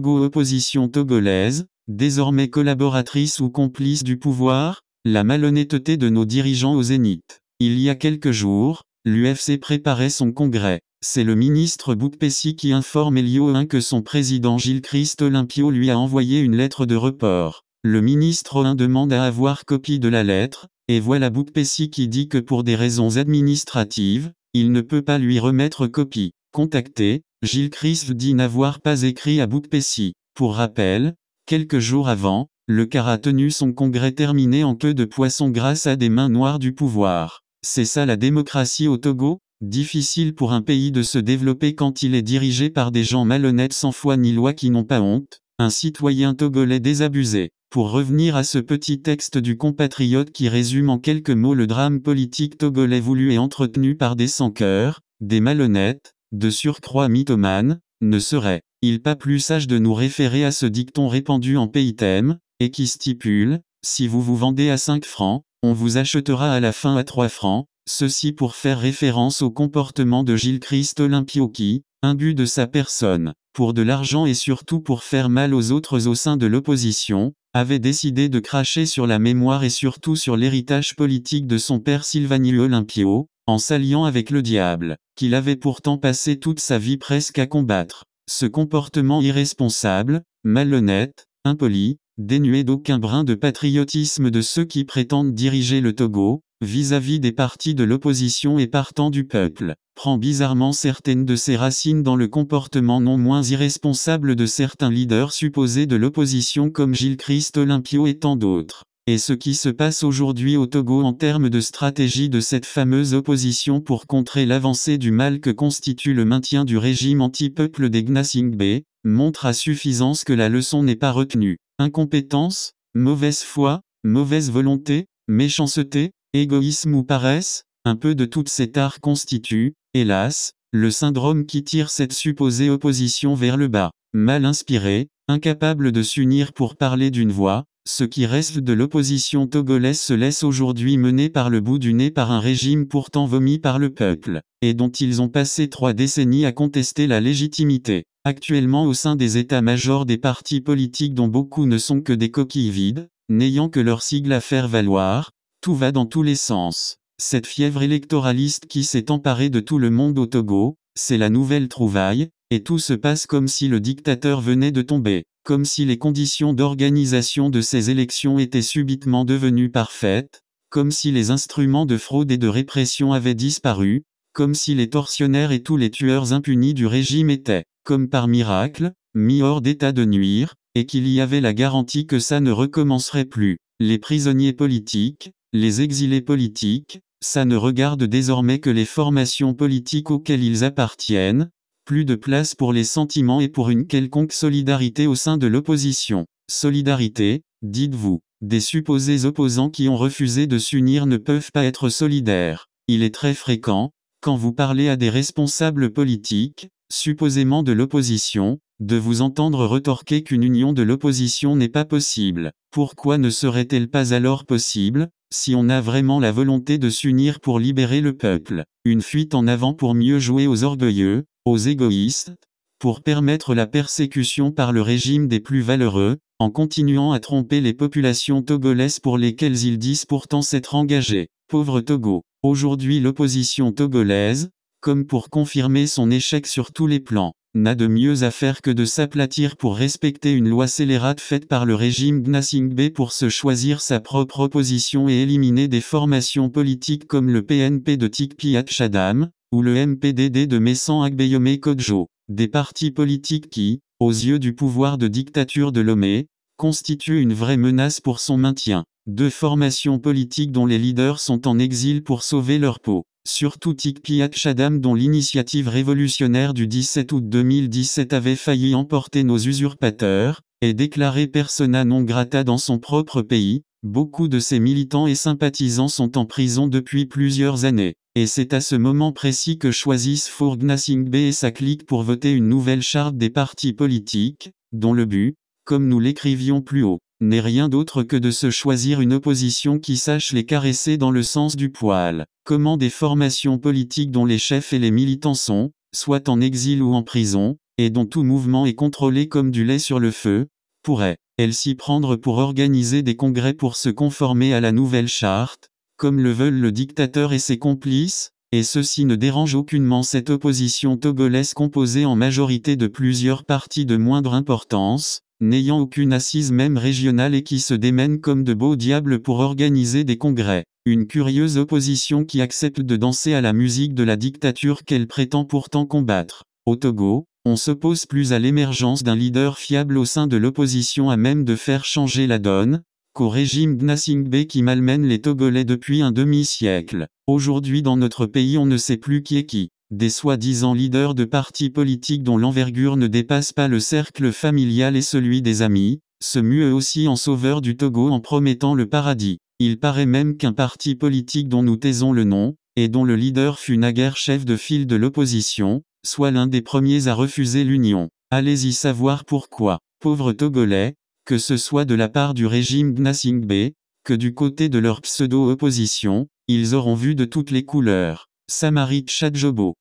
Opposition togolaise, désormais collaboratrice ou complice du pouvoir, la malhonnêteté de nos dirigeants au zénith. Il y a quelques jours, l'UFC préparait son congrès. C'est le ministre Boukpessi qui informe Elio 1 hein que son président Gilles-Christ Olympio lui a envoyé une lettre de report. Le ministre 1 hein demande à avoir copie de la lettre, et voilà Boukpessi qui dit que pour des raisons administratives, il ne peut pas lui remettre copie. Contacté, Gilles Christ dit n'avoir pas écrit à Boukpessi. Pour rappel, quelques jours avant, le car a tenu son congrès terminé en queue de poisson grâce à des mains noires du pouvoir. C'est ça la démocratie au Togo Difficile pour un pays de se développer quand il est dirigé par des gens malhonnêtes sans foi ni loi qui n'ont pas honte, un citoyen togolais désabusé. Pour revenir à ce petit texte du compatriote qui résume en quelques mots le drame politique togolais voulu et entretenu par des sans coeurs des malhonnêtes, de surcroît mythomane, ne serait-il pas plus sage de nous référer à ce dicton répandu en pays thème, et qui stipule, si vous vous vendez à 5 francs, on vous achètera à la fin à 3 francs, ceci pour faire référence au comportement de Gilles-Christ Olympio qui, imbu de sa personne, pour de l'argent et surtout pour faire mal aux autres au sein de l'opposition, avait décidé de cracher sur la mémoire et surtout sur l'héritage politique de son père Sylvanie Olympio, en s'alliant avec le diable qu'il avait pourtant passé toute sa vie presque à combattre. Ce comportement irresponsable, malhonnête, impoli, dénué d'aucun brin de patriotisme de ceux qui prétendent diriger le Togo, vis-à-vis des partis de l'opposition et partant du peuple, prend bizarrement certaines de ses racines dans le comportement non moins irresponsable de certains leaders supposés de l'opposition comme Gilles Christ Olympio et tant d'autres. Et ce qui se passe aujourd'hui au Togo en termes de stratégie de cette fameuse opposition pour contrer l'avancée du mal que constitue le maintien du régime anti-peuple des Gnassingbé, montre à suffisance que la leçon n'est pas retenue. Incompétence, mauvaise foi, mauvaise volonté, méchanceté, égoïsme ou paresse, un peu de toutes ces art constitue, hélas, le syndrome qui tire cette supposée opposition vers le bas. Mal inspiré, incapable de s'unir pour parler d'une voix, ce qui reste de l'opposition togolaise se laisse aujourd'hui mener par le bout du nez par un régime pourtant vomi par le peuple, et dont ils ont passé trois décennies à contester la légitimité. Actuellement au sein des états-majors des partis politiques dont beaucoup ne sont que des coquilles vides, n'ayant que leur sigle à faire valoir, tout va dans tous les sens. Cette fièvre électoraliste qui s'est emparée de tout le monde au Togo, c'est la nouvelle trouvaille, et tout se passe comme si le dictateur venait de tomber comme si les conditions d'organisation de ces élections étaient subitement devenues parfaites, comme si les instruments de fraude et de répression avaient disparu, comme si les tortionnaires et tous les tueurs impunis du régime étaient, comme par miracle, mis hors d'état de nuire, et qu'il y avait la garantie que ça ne recommencerait plus. Les prisonniers politiques, les exilés politiques, ça ne regarde désormais que les formations politiques auxquelles ils appartiennent, plus de place pour les sentiments et pour une quelconque solidarité au sein de l'opposition. Solidarité, dites-vous. Des supposés opposants qui ont refusé de s'unir ne peuvent pas être solidaires. Il est très fréquent, quand vous parlez à des responsables politiques, supposément de l'opposition, de vous entendre retorquer qu'une union de l'opposition n'est pas possible. Pourquoi ne serait-elle pas alors possible, si on a vraiment la volonté de s'unir pour libérer le peuple Une fuite en avant pour mieux jouer aux orgueilleux, aux égoïstes, pour permettre la persécution par le régime des plus valeureux, en continuant à tromper les populations togolaises pour lesquelles ils disent pourtant s'être engagés. Pauvre Togo. Aujourd'hui l'opposition togolaise, comme pour confirmer son échec sur tous les plans, n'a de mieux à faire que de s'aplatir pour respecter une loi scélérate faite par le régime Gnassingbé pour se choisir sa propre opposition et éliminer des formations politiques comme le PNP de Tikpi Atchadam, ou le MPDD de Messan Agbeyome Kodjo, des partis politiques qui, aux yeux du pouvoir de dictature de Lomé, constituent une vraie menace pour son maintien. Deux formations politiques dont les leaders sont en exil pour sauver leur peau surtout Tikpiat Chadam dont l'initiative révolutionnaire du 17 août 2017 avait failli emporter nos usurpateurs, et déclarer persona non grata dans son propre pays, beaucoup de ses militants et sympathisants sont en prison depuis plusieurs années. Et c'est à ce moment précis que choisissent Fourgna B et sa clique pour voter une nouvelle charte des partis politiques, dont le but, comme nous l'écrivions plus haut, n'est rien d'autre que de se choisir une opposition qui sache les caresser dans le sens du poil. Comment des formations politiques dont les chefs et les militants sont, soit en exil ou en prison, et dont tout mouvement est contrôlé comme du lait sur le feu, pourraient, elles s'y prendre pour organiser des congrès pour se conformer à la nouvelle charte, comme le veulent le dictateur et ses complices, et ceci ne dérange aucunement cette opposition togolaise composée en majorité de plusieurs partis de moindre importance, n'ayant aucune assise même régionale et qui se démène comme de beaux diables pour organiser des congrès. Une curieuse opposition qui accepte de danser à la musique de la dictature qu'elle prétend pourtant combattre. Au Togo, on s'oppose plus à l'émergence d'un leader fiable au sein de l'opposition à même de faire changer la donne, qu'au régime Gnassingbé qui malmène les Togolais depuis un demi-siècle. Aujourd'hui dans notre pays on ne sait plus qui est qui des soi-disant leaders de partis politiques dont l'envergure ne dépasse pas le cercle familial et celui des amis, se muent aussi en sauveur du Togo en promettant le paradis. Il paraît même qu'un parti politique dont nous taisons le nom, et dont le leader fut naguère chef de file de l'opposition, soit l'un des premiers à refuser l'union. Allez-y savoir pourquoi. Pauvres Togolais, que ce soit de la part du régime Gnassingbé, que du côté de leur pseudo-opposition, ils auront vu de toutes les couleurs. Samarit Chadjobo.